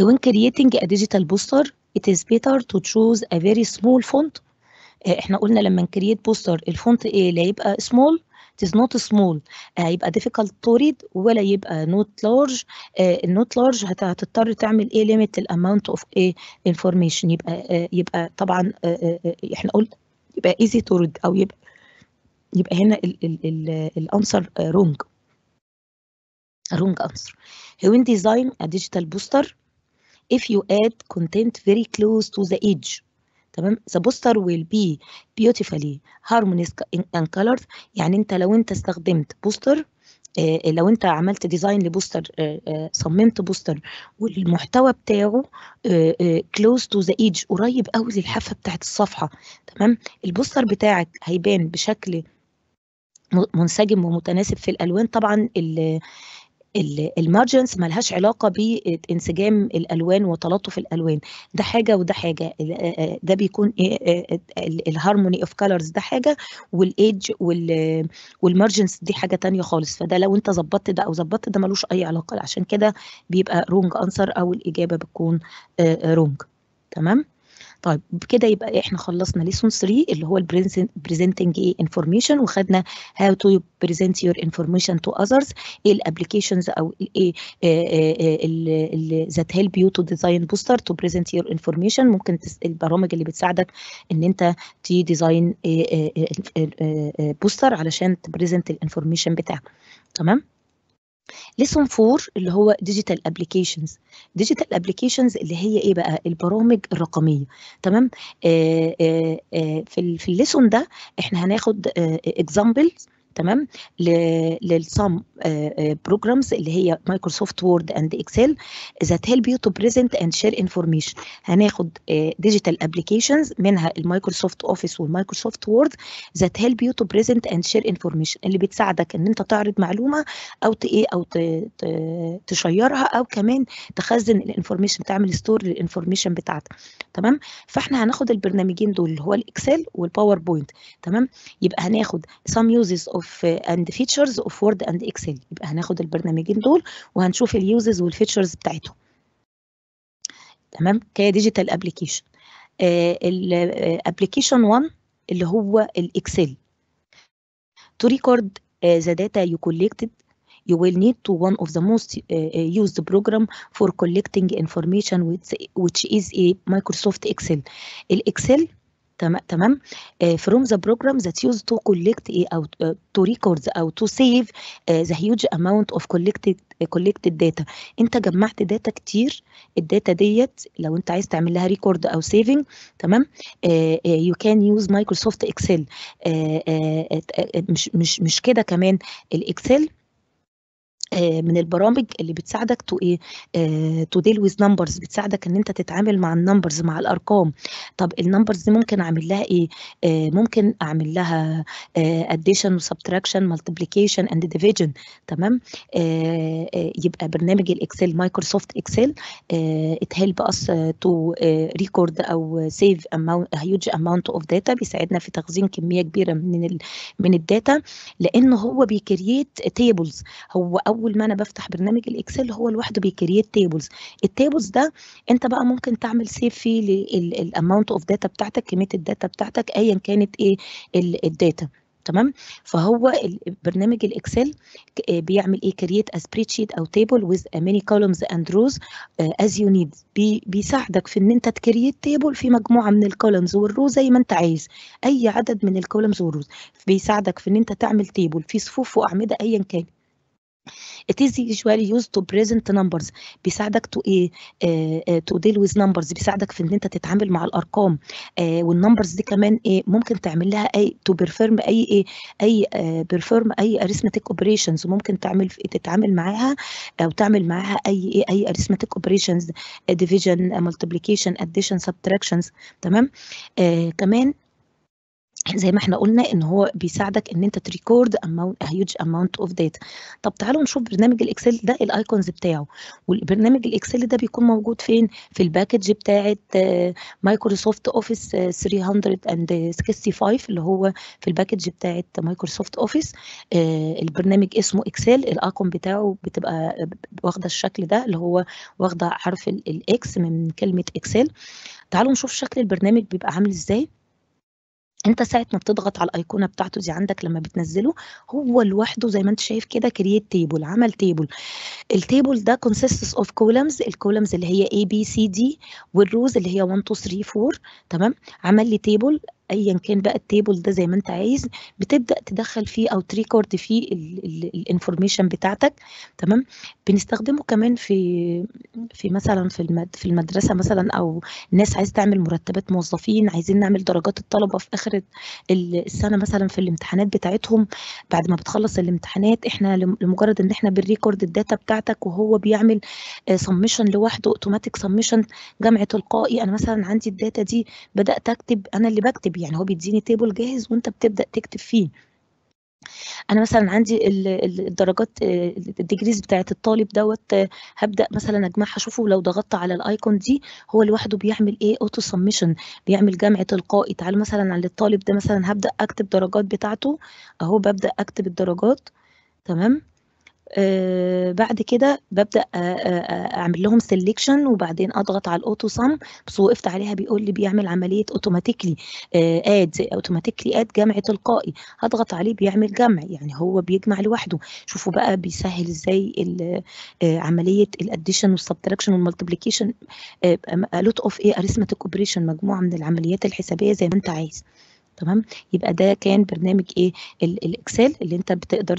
When creating a digital poster it is better to choose a very small font احنا قلنا لما نكريت بوستر الفونت ايه لا يبقى small it is not small هيبقى difficult to read ولا يبقى not large not large هتضطر تعمل ايه limit الاماونت amount of information يبقى يبقى طبعا احنا قلنا يبقى easy to read او يبقى يبقى هنا الانسر wrong. wrong answer. When design a digital poster, if you add content very close to the edge, تمام the poster will be beautifully harmonious and colored يعني انت لو انت استخدمت بوستر آه، لو انت عملت ديزاين لبوستر آه، آه، صممت بوستر والمحتوى بتاعه close to the edge قريب قوي للحافه بتاعت الصفحه تمام البوستر بتاعك هيبان بشكل منسجم ومتناسب في الالوان طبعا المارجنز مالهاش علاقه بانسجام الالوان وتلطف الالوان ده حاجه وده حاجه ده بيكون الهارموني اوف كلرز ده حاجه والايدج والمارجنز دي حاجه تانية خالص فده لو انت ظبطت ده او ظبطت ده ملوش اي علاقه عشان كده بيبقى رونج انسر او الاجابه بتكون رونج تمام طيب كده يبقى احنا خلصنا ليسون 3 اللي هو البريزنتنج ايه انفورميشن وخدنا هاو تو بريزنت يور انفورميشن تو اذرز ايه الابلكيشنز او ايه ذات هيلب يو تو ديزاين بوستر تو بريزنت يور انفورميشن ممكن البرامج اللي بتساعدك ان انت تي ديزاين بوستر علشان تبريزنت الانفورميشن بتاعك تمام ليسون فور اللي هو ديجيتال ابلكيشنز ديجيتال ابلكيشنز اللي هي ايه بقى البرامج الرقميه تمام آآ آه، آآ آه، آه، في الليسون ده احنا هناخد اكزامبلز تمام للسام آه، بروجرامز آه، اللي هي مايكروسوفت وورد اند اكسل ذات هيلب يو تو بريزنت اند شير انفورميشن هناخد ديجيتال آه، ابلكيشنز منها المايكروسوفت اوفيس والمايكروسوفت وورد ذات هيلب يو تو بريزنت اند شير انفورميشن اللي بتساعدك ان انت تعرض معلومه او ايه او تشيرها او كمان تخزن الانفورميشن تعمل ستور للانفورميشن بتاعتك تمام فاحنا هناخد البرنامجين دول اللي هو الاكسل والباوربوينت تمام يبقى هناخد some uses of اوف اند فيتشرز اوف وورد اند اكسل يبقى هناخد البرنامجين دول وهنشوف اليوزز والفيتشرز بتاعتهم تمام كديجيتال ابلكيشن الابلكيشن 1 اللي هو الاكسل to record ذا آه، the data you collected you will need to one of the most uh, used program for collecting information which, which is a Microsoft Excel. الإكسل تمام آه، from the program that used to collect او تو ريكوردز او تو سيف ذا هيوج اماونت اوف collected collected داتا انت جمعت داتا كتير الداتا ديت لو انت عايز تعمل لها ريكورد او سيفنج تمام يو كان يوز مايكروسوفت اكسل مش مش مش كده كمان الاكسل آه، من البرامج اللي بتساعدك تو ايه تو ديل ويز نمبرز بتساعدك ان انت تتعامل مع النمبرز مع الارقام طب النمبرز دي ممكن اعمل لها ايه آه، ممكن اعمل لها اديشن وسبتراكشن مالتيبليكيشن اند ديفيجن تمام آه، يبقى برنامج الاكسل مايكروسوفت اكسل ات هيلب اس تو ريكورد او سيف اماونت هيوج اماونت اوف داتا بيساعدنا في تخزين كميه كبيره من ال من الداتا لان هو بيكرييت تيبلز هو اول اول ما انا بفتح برنامج الاكسل هو لوحده بيكريت تيبلز التيبلز ده انت بقى ممكن تعمل سيف فيه للاماونت اوف داتا بتاعتك كميه الداتا بتاعتك ايا كانت ايه الداتا تمام فهو برنامج الاكسل آه بيعمل ايه كرييت ا سبريد شيت او تيبل ويز ميني كولومز اند روز از يو نيد بيساعدك في ان انت تكرييت تيبل في مجموعه من الكولومز والرو زي ما انت عايز اي عدد من الكولومز والروز بيساعدك في ان انت تعمل تيبل في صفوف واعمده ايا كانت It is usually used to present numbers بيساعدك to ايه to deal with numbers بيساعدك في ان انت تتعامل مع الارقام وال numbers دي كمان ايه ممكن تعمل لها اي to perform اي ايه اي perform اي arithmetic operations ممكن تعمل تتعامل معاها او تعمل معاها اي ايه اي arithmetic operations division multiplication addition subtractions تمام آه كمان زي ما احنا قلنا ان هو بيساعدك ان انت تريكورد اماونت هيوج اماونت اوف داتا طب تعالوا نشوف برنامج الاكسل ده الايكونز بتاعه والبرنامج الاكسل ده بيكون موجود فين في الباكج بتاعه مايكروسوفت اوفيس 365 اللي هو في الباكج بتاعه مايكروسوفت اوفيس البرنامج اسمه اكسل الايكون بتاعه بتبقى آه، واخده الشكل ده اللي هو واخده حرف الاكس من كلمه اكسل تعالوا نشوف شكل البرنامج بيبقى عامل ازاي انت ساعه ما بتضغط على الايقونه بتاعته دي عندك لما بتنزله هو لوحده زي ما انت شايف كده كرييت تيبل عمل تيبل التيبل ده consists اوف كولمز الكولمز اللي هي A بي C دي والروز اللي هي 1 2 3 4 تمام عمل لي تيبل ايا كان بقى التيبل ده زي ما انت عايز بتبدا تدخل فيه او تريكورد فيه الانفورميشن بتاعتك تمام بنستخدمه كمان في في مثلا في المد في المدرسه مثلا او ناس عايز تعمل مرتبات موظفين عايزين نعمل درجات الطلبه في اخر السنه مثلا في الامتحانات بتاعتهم بعد ما بتخلص الامتحانات احنا لمجرد ان احنا بنريكورد الداتا بتاعتك وهو بيعمل سمشن آه، لوحده اوتوماتيك سمشن جمع تلقائي انا مثلا عندي الداتا دي بدات اكتب انا اللي بكتب يعني هو بيديني تيبل جاهز وانت بتبدا تكتب فيه انا مثلا عندي الدرجات الديجريز آه، بتاعه الطالب دوت آه، هبدا مثلا اجمعها اشوفه لو ضغطت على الايكون دي هو لوحده بيعمل ايه اوتو سمشن بيعمل جمع تلقائي تعال مثلا على الطالب ده مثلا هبدا اكتب درجات بتاعته اهو ببدا اكتب الدرجات تمام آه، بعد كده ببدا آه، آه، اعمل لهم سيلكشن وبعدين اضغط على الاوتو سم بس وقفت عليها بيقول لي بيعمل عمليه اوتوماتيكلي اد اوتوماتيكلي اد جمع تلقائي هضغط عليه بيعمل جمع يعني هو بيجمع لوحده شوفوا بقى بيسهل ازاي عمليه الاديشن والسبتراكشن والمالتيبليكيشن لوت اوف ايه اريثماتيك اوبريشن مجموعه من العمليات الحسابيه زي ما انت عايز تمام يبقى ده كان برنامج ايه الاكسل اللي انت بتقدر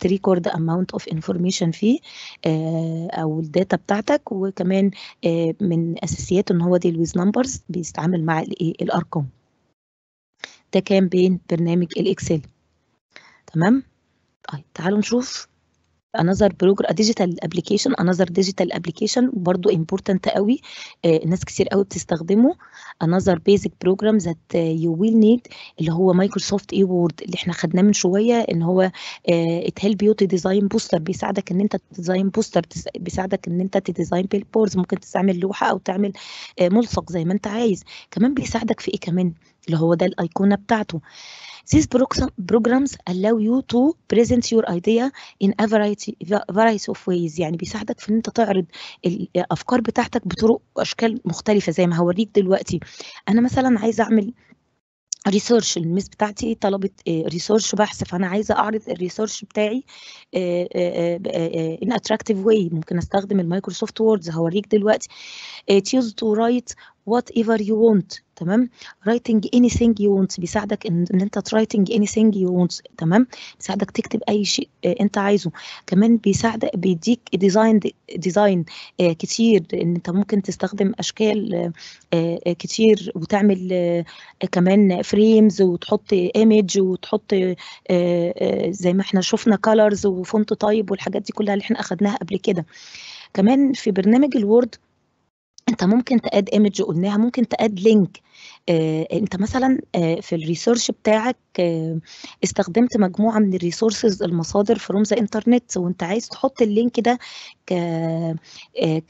تريكورد اماونت اوف انفورميشن فيه آه او الداتا بتاعتك وكمان آه من اساسياته ان هو ديل ويز نمبرز بيستعمل مع الايه الارقام ده كان بين برنامج الاكسل تمام طيب تعالوا نشوف another program ديجيتال ابلكيشن انذر another digital برضو important قوي آه، ناس كتير قوي بتستخدمه another basic program that آه، you will need اللي هو مايكروسوفت اي وورد اللي احنا خدناه من شويه ان هو ات آه، it help you to design poster بيساعدك ان انت تديزاين بوستر بيساعدك ان انت تديزاين بيلبوردز ممكن تستعمل لوحه او تعمل ملصق زي ما انت عايز كمان بيساعدك في ايه كمان اللي هو ده الايقونه بتاعته These programs allow you to present your idea in a variety, variety of ways يعني بيساعدك في ان انت تعرض الافكار بتاعتك بطرق واشكال مختلفه زي ما هوريك دلوقتي انا مثلا عايزه اعمل ريسيرش الميس بتاعتي طلبت ريسيرش آه، بحث فانا عايزه اعرض الريسيرش بتاعي ان اتراكتيف واي ممكن استخدم المايكروسوفت ووردز هوريك دلوقتي تيوز تو رايت وات ايفر يو وونت تمام رايتنج اني ثينج يو وونت بيساعدك ان, إن انت writing اني ثينج يو وونت تمام بيساعدك تكتب اي شيء آه انت عايزه كمان بيساعدك بيديك ديزاين ديزاين آه كتير ان انت ممكن تستخدم اشكال آه, آه، كتير وتعمل آه كمان فريمز وتحط ايمج وتحط آه،, آه زي ما احنا شفنا كالرز وفونت تايب والحاجات دي كلها اللي احنا اخدناها قبل كده كمان في برنامج الوورد انت ممكن تاد ايمج قلناها ممكن تاد لينك آه، انت مثلا آه، في الريسيرش بتاعك آه، استخدمت مجموعه من الريسورسز المصادر في رمز انترنت وانت عايز تحط اللينك ده ك آه،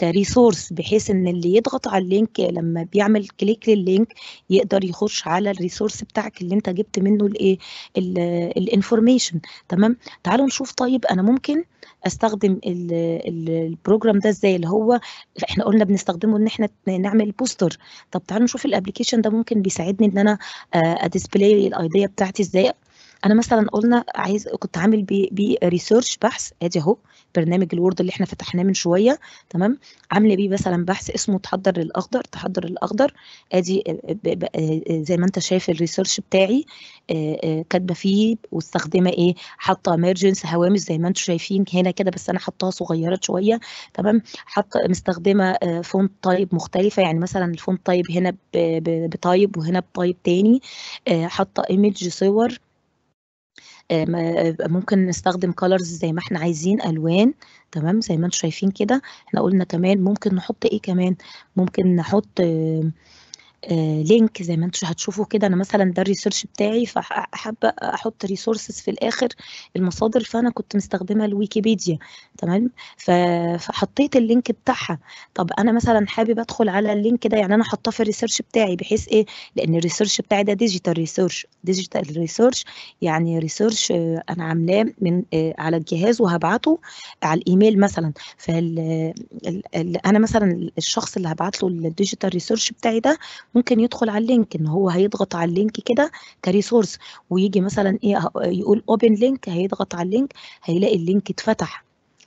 كريسورس بحيث ان اللي يضغط على اللينك لما بيعمل كليك لللينك يقدر يخش على الريسورس بتاعك اللي انت جبت منه الايه الانفورميشن تمام تعالوا نشوف طيب انا ممكن استخدم البروجرام ده ازاي اللي هو احنا قلنا بنستخدمه ان احنا نعمل بوستر طب تعالوا نشوف الابلكيشن ده ممكن بيساعدني ان انا اديسبلاي آه، الايديا بتاعتي ازاي انا مثلا قلنا عايز كنت عامل بريسيرش بحث ادي اهو برنامج الوورد اللي احنا فتحناه من شويه تمام عامله بيه مثلا بحث اسمه تحضر للاخضر تحضر للاخضر ادي آه، زي ما انت شايف الريسيرش بتاعي آه، آه، كاتبه فيه واستخدمه ايه حاطه ميرجنس هوامش زي ما انتم شايفين هنا كده بس انا حطاها صغيره شويه تمام حاطه مستخدمه فونت تايب مختلفه يعني مثلا الفونت تايب هنا بتايب وهنا بتايب تاني حاطه ايمج صور ممكن نستخدم كولرز زي ما احنا عايزين الوان تمام زي ما انتم شايفين كده احنا قلنا كمان ممكن نحط ايه كمان ممكن نحط آه لينك آه، زي ما انتم هتشوفوا كده انا مثلا ده الريسيرش بتاعي فحابه احط ريسورسز في الاخر المصادر فانا كنت مستخدمه الويكيبيديا تمام فحطيت اللينك بتاعها طب انا مثلا حابب ادخل على اللينك ده يعني انا حاطاه في الريسيرش بتاعي بحيث ايه لان الريسيرش بتاعي ده ديجيتال ريسيرش ديجيتال ريسيرش يعني ريسيرش آه، انا عاملاه من آه، على الجهاز وهبعته على الايميل مثلا فال انا مثلا الشخص اللي هبعت له الديجيتال ريسيرش بتاعي ده ممكن يدخل على اللينك ان هو هيضغط على اللينك كده كريسورس ويجي مثلا ايه يقول اوبن لينك هيضغط على اللينك هيلاقي اللينك اتفتح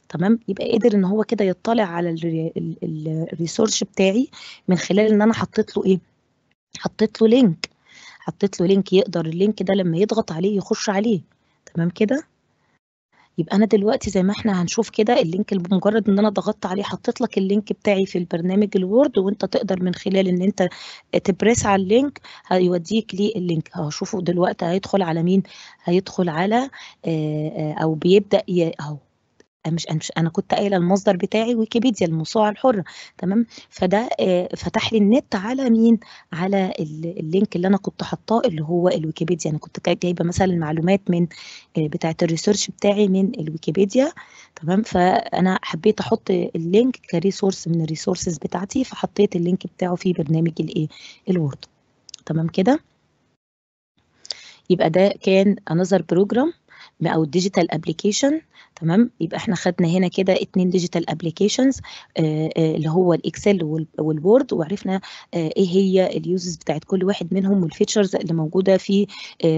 تمام يبقى قدر ان هو كده يطلع على الريسورس بتاعي من خلال ان انا حطيت له ايه حطيت له لينك حطيت له لينك يقدر اللينك ده لما يضغط عليه يخش عليه تمام كده يبقى انا دلوقتي زي ما احنا هنشوف كده اللينك بمجرد ان انا ضغطت عليه حطيت لك اللينك بتاعي في البرنامج الوورد وانت تقدر من خلال ان انت تبريس على اللينك هيوديك اللينك هشوفه دلوقتي هيدخل على مين هيدخل على آه، آه، او بيبدا اهو مش مش انا كنت قايله المصدر بتاعي ويكيبيديا الموسوعه الحره تمام فده آه، فتح لي النت على مين على اللينك اللي انا كنت حاطاه اللي هو الويكيبيديا انا كنت جايبه مثلا المعلومات من آه، بتاعه الريسيرش بتاعي من الويكيبيديا تمام فانا حبيت احط اللينك كريسورس من الريسورسز بتاعتي فحطيت اللينك بتاعه في برنامج الايه الوورد تمام كده يبقى ده كان انذر بروجرام او الديجيتال ابلكيشن تمام يبقى احنا خدنا هنا كده اتنين ديجيتال ابلكيشنز آه، آه، اللي هو الاكسل والوورد وعرفنا آه، ايه هي اليوزز بتاعت كل واحد منهم والفيتشرز اللي موجوده في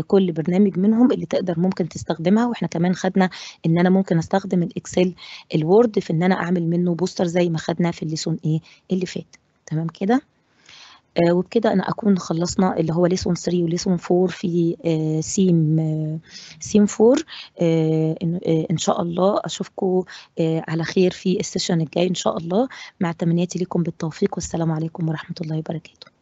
كل برنامج منهم اللي تقدر ممكن تستخدمها واحنا كمان خدنا ان انا ممكن استخدم الاكسل الوورد في ان انا اعمل منه بوستر زي ما خدنا في الليسون ايه اللي فات تمام كده آه، وبكده انا اكون خلصنا اللي هو ليسون 3 وليسون 4 في سيم سيم 4 ان شاء الله اشوفكم آه، على خير في السيشن الجاي ان شاء الله مع تمنياتي لكم بالتوفيق والسلام عليكم ورحمه الله وبركاته